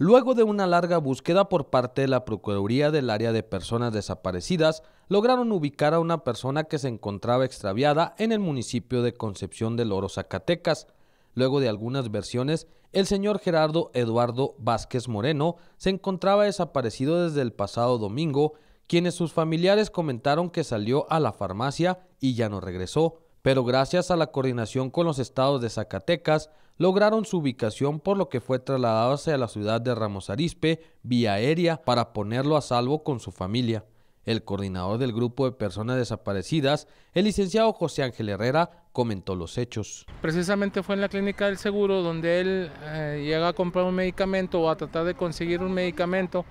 Luego de una larga búsqueda por parte de la Procuraduría del Área de Personas Desaparecidas, lograron ubicar a una persona que se encontraba extraviada en el municipio de Concepción del Oro, Zacatecas. Luego de algunas versiones, el señor Gerardo Eduardo Vázquez Moreno se encontraba desaparecido desde el pasado domingo, quienes sus familiares comentaron que salió a la farmacia y ya no regresó pero gracias a la coordinación con los estados de Zacatecas, lograron su ubicación por lo que fue trasladado hacia la ciudad de Ramos Arizpe vía aérea para ponerlo a salvo con su familia. El coordinador del grupo de personas desaparecidas, el licenciado José Ángel Herrera, comentó los hechos. Precisamente fue en la clínica del seguro donde él eh, llega a comprar un medicamento o a tratar de conseguir un medicamento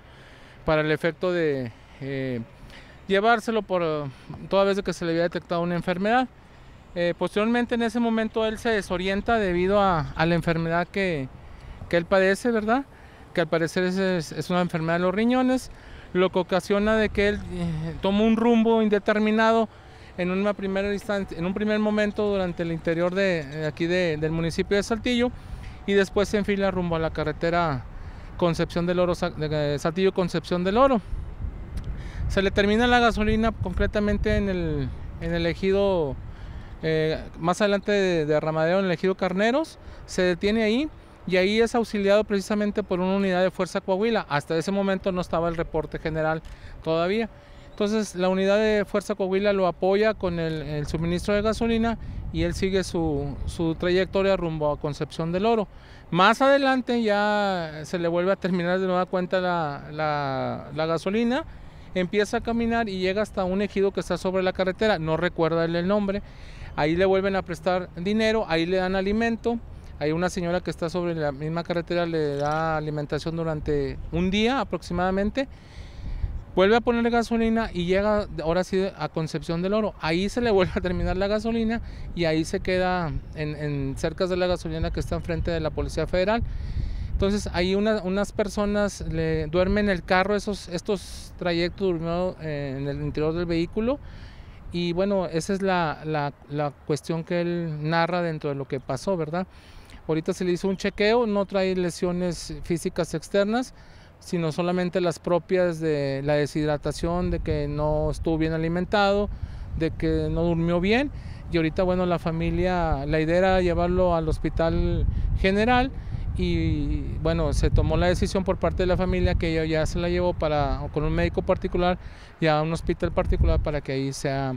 para el efecto de eh, llevárselo por eh, toda vez que se le había detectado una enfermedad. Eh, posteriormente en ese momento él se desorienta debido a, la enfermedad que, él padece, ¿verdad? Que al parecer es, una enfermedad de los riñones, lo que ocasiona de que él eh, toma un rumbo indeterminado en, en un primer momento durante el interior de, aquí del municipio de Saltillo y después se enfila rumbo a la carretera Concepción del Oro, Saltillo Concepción del Oro. Se le termina la gasolina concretamente en el, en el ejido eh, más adelante de, Ramadero en el ejido Carneros, se detiene ahí y ahí es auxiliado precisamente por una unidad de Fuerza Coahuila. Hasta ese momento no estaba el reporte general todavía. Entonces la unidad de Fuerza Coahuila lo apoya con el, suministro de gasolina y él sigue su, trayectoria rumbo a Concepción del Oro. Más adelante ya se le vuelve a terminar de nueva cuenta la gasolina empieza a caminar y llega hasta un ejido que está sobre la carretera, no recuerda el nombre, ahí le vuelven a prestar dinero, ahí le dan alimento, hay una señora que está sobre la misma carretera, le da alimentación durante un día aproximadamente, vuelve a poner gasolina y llega ahora sí a Concepción del Oro. Ahí se le vuelve a terminar la gasolina y ahí se queda en, en cerca de la gasolina que está enfrente de la Policía Federal. Entonces ahí unas personas le, duermen en el carro, esos, estos trayectos durmiendo eh, en el interior del vehículo y bueno, esa es la, la, la, cuestión que él narra dentro de lo que pasó, ¿verdad? Ahorita se le hizo un chequeo, no trae lesiones físicas externas, sino solamente las propias de la deshidratación, de que no estuvo bien alimentado, de que no durmió bien. Y ahorita, bueno, la familia, la idea era llevarlo al hospital general y bueno, se tomó la decisión por parte de la familia que ella ya se la llevó para, con un médico particular y a un hospital particular para que ahí sea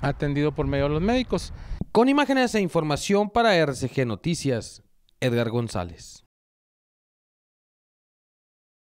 atendido por medio de los médicos. Con imágenes e información para RCG Noticias, Edgar González.